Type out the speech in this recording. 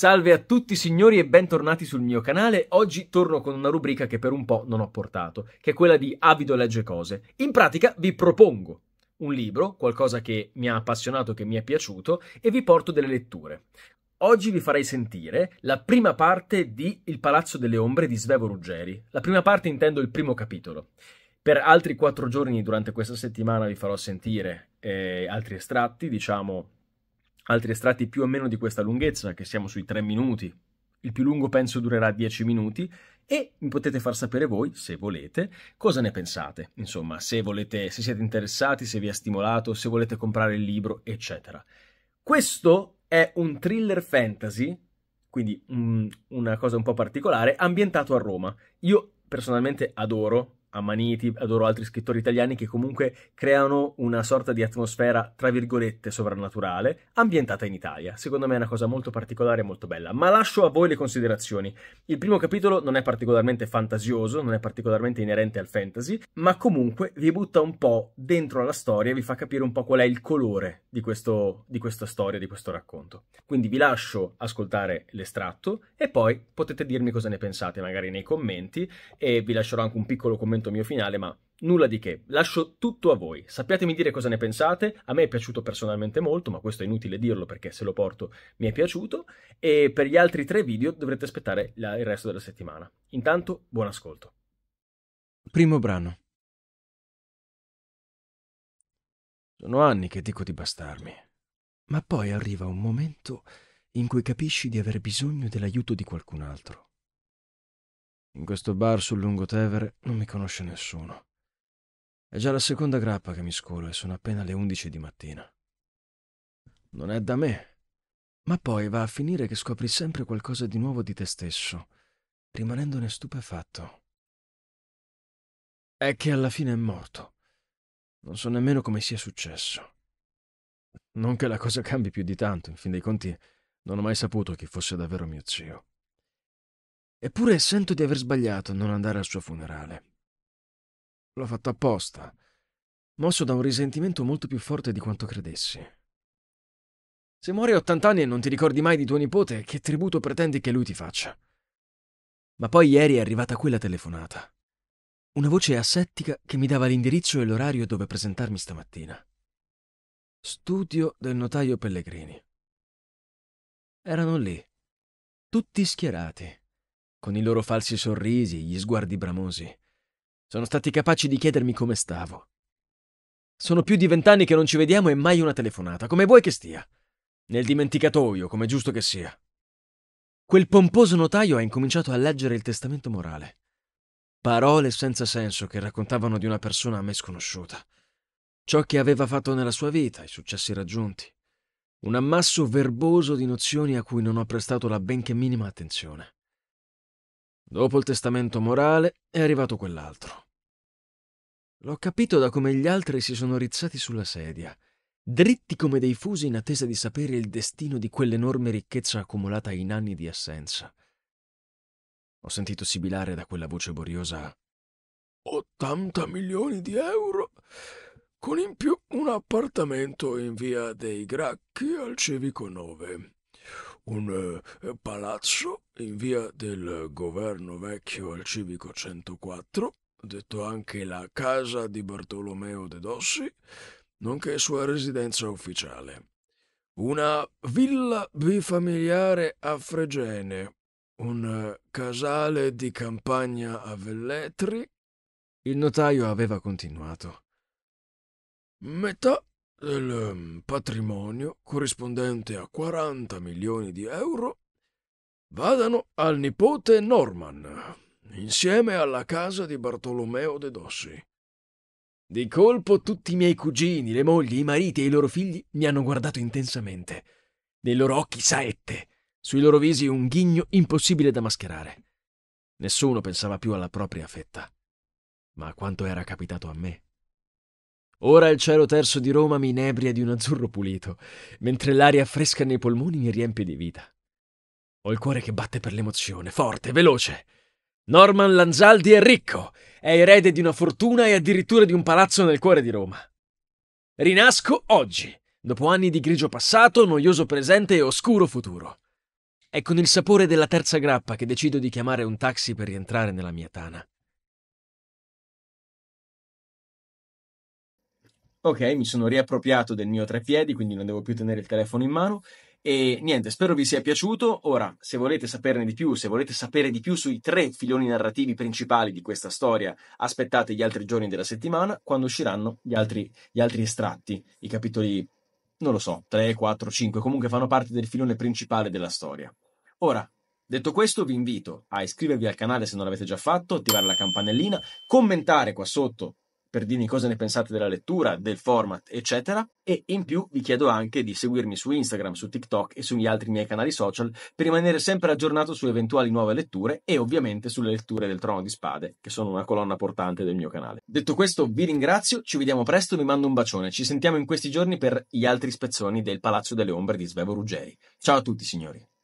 Salve a tutti signori e bentornati sul mio canale. Oggi torno con una rubrica che per un po' non ho portato, che è quella di Avido legge cose. In pratica vi propongo un libro, qualcosa che mi ha appassionato, che mi è piaciuto, e vi porto delle letture. Oggi vi farei sentire la prima parte di Il Palazzo delle Ombre di Svevo Ruggeri. La prima parte intendo il primo capitolo. Per altri quattro giorni durante questa settimana vi farò sentire eh, altri estratti, diciamo altri estratti più o meno di questa lunghezza, che siamo sui 3 minuti. Il più lungo penso durerà 10 minuti e mi potete far sapere voi, se volete, cosa ne pensate. Insomma, se volete, se siete interessati, se vi ha stimolato, se volete comprare il libro, eccetera. Questo è un thriller fantasy, quindi un, mm, una cosa un po' particolare, ambientato a Roma. Io personalmente adoro Amaniti, adoro altri scrittori italiani che comunque creano una sorta di atmosfera, tra virgolette, sovrannaturale, ambientata in Italia. Secondo me è una cosa molto particolare e molto bella. Ma lascio a voi le considerazioni. Il primo capitolo non è particolarmente fantasioso, non è particolarmente inerente al fantasy, ma comunque vi butta un po' dentro alla storia, vi fa capire un po' qual è il colore di, questo, di questa storia, di questo racconto. Quindi vi lascio ascoltare l'estratto e poi potete dirmi cosa ne pensate, magari nei commenti, e vi lascerò anche un piccolo commento commento mio finale, ma nulla di che. Lascio tutto a voi. Sappiatemi dire cosa ne pensate. A me è piaciuto personalmente molto, ma questo è inutile dirlo perché se lo porto mi è piaciuto. E per gli altri tre video dovrete aspettare il resto della settimana. Intanto, buon ascolto. Primo brano. Sono anni che dico di bastarmi. Ma poi arriva un momento in cui capisci di aver bisogno dell'aiuto di qualcun altro. In questo bar sul lungotevere non mi conosce nessuno. È già la seconda grappa che mi scolo e sono appena le 11 di mattina. Non è da me. Ma poi va a finire che scopri sempre qualcosa di nuovo di te stesso, rimanendone stupefatto. È che alla fine è morto. Non so nemmeno come sia successo. Non che la cosa cambi più di tanto, in fin dei conti non ho mai saputo chi fosse davvero mio zio. Eppure sento di aver sbagliato a non andare al suo funerale. L'ho fatto apposta, mosso da un risentimento molto più forte di quanto credessi. Se muori a 80 anni e non ti ricordi mai di tuo nipote, che tributo pretendi che lui ti faccia? Ma poi ieri è arrivata quella telefonata. Una voce assettica che mi dava l'indirizzo e l'orario dove presentarmi stamattina. Studio del notaio Pellegrini. Erano lì, tutti schierati, con i loro falsi sorrisi, gli sguardi bramosi. Sono stati capaci di chiedermi come stavo. Sono più di vent'anni che non ci vediamo e mai una telefonata, come vuoi che stia. Nel dimenticatoio, come giusto che sia. Quel pomposo notaio ha incominciato a leggere il testamento morale. Parole senza senso che raccontavano di una persona a me sconosciuta. Ciò che aveva fatto nella sua vita, i successi raggiunti. Un ammasso verboso di nozioni a cui non ho prestato la benché minima attenzione. Dopo il testamento morale è arrivato quell'altro. L'ho capito da come gli altri si sono rizzati sulla sedia, dritti come dei fusi in attesa di sapere il destino di quell'enorme ricchezza accumulata in anni di assenza. Ho sentito sibilare da quella voce boriosa 80 milioni di euro, con in più un appartamento in via dei Gracchi al Civico 9 un eh, palazzo in via del governo vecchio al civico 104, detto anche la casa di Bartolomeo de Dossi, nonché sua residenza ufficiale. Una villa bifamiliare a Fregene, un eh, casale di campagna a Velletri. Il notaio aveva continuato. Metà del ehm, patrimonio corrispondente a 40 milioni di euro vadano al nipote Norman, insieme alla casa di Bartolomeo De Dossi. Di colpo tutti i miei cugini, le mogli, i mariti e i loro figli mi hanno guardato intensamente. Nei loro occhi saette, sui loro visi un ghigno impossibile da mascherare. Nessuno pensava più alla propria fetta. Ma quanto era capitato a me? Ora il cielo terso di Roma mi inebria di un azzurro pulito, mentre l'aria fresca nei polmoni mi riempie di vita. Ho il cuore che batte per l'emozione, forte, veloce. Norman Lanzaldi è ricco, è erede di una fortuna e addirittura di un palazzo nel cuore di Roma. Rinasco oggi, dopo anni di grigio passato, noioso presente e oscuro futuro. È con il sapore della terza grappa che decido di chiamare un taxi per rientrare nella mia tana. ok, mi sono riappropriato del mio treppiedi, quindi non devo più tenere il telefono in mano. E niente, spero vi sia piaciuto. Ora, se volete saperne di più, se volete sapere di più sui tre filoni narrativi principali di questa storia, aspettate gli altri giorni della settimana quando usciranno gli altri, gli altri estratti, i capitoli, non lo so, 3, 4, 5, comunque fanno parte del filone principale della storia. Ora, Detto questo, vi invito a iscrivervi al canale se non l'avete già fatto, attivare la campanellina, commentare qua sotto per dirmi cosa ne pensate della lettura, del format, eccetera. E in più vi chiedo anche di seguirmi su Instagram, su TikTok e sugli altri miei canali social per rimanere sempre aggiornato su eventuali nuove letture e ovviamente sulle letture del Trono di Spade, che sono una colonna portante del mio canale. Detto questo, vi ringrazio, ci vediamo presto, vi mando un bacione. Ci sentiamo in questi giorni per gli altri spezzoni del Palazzo delle Ombre di Svevo Ruggeri. Ciao a tutti, signori.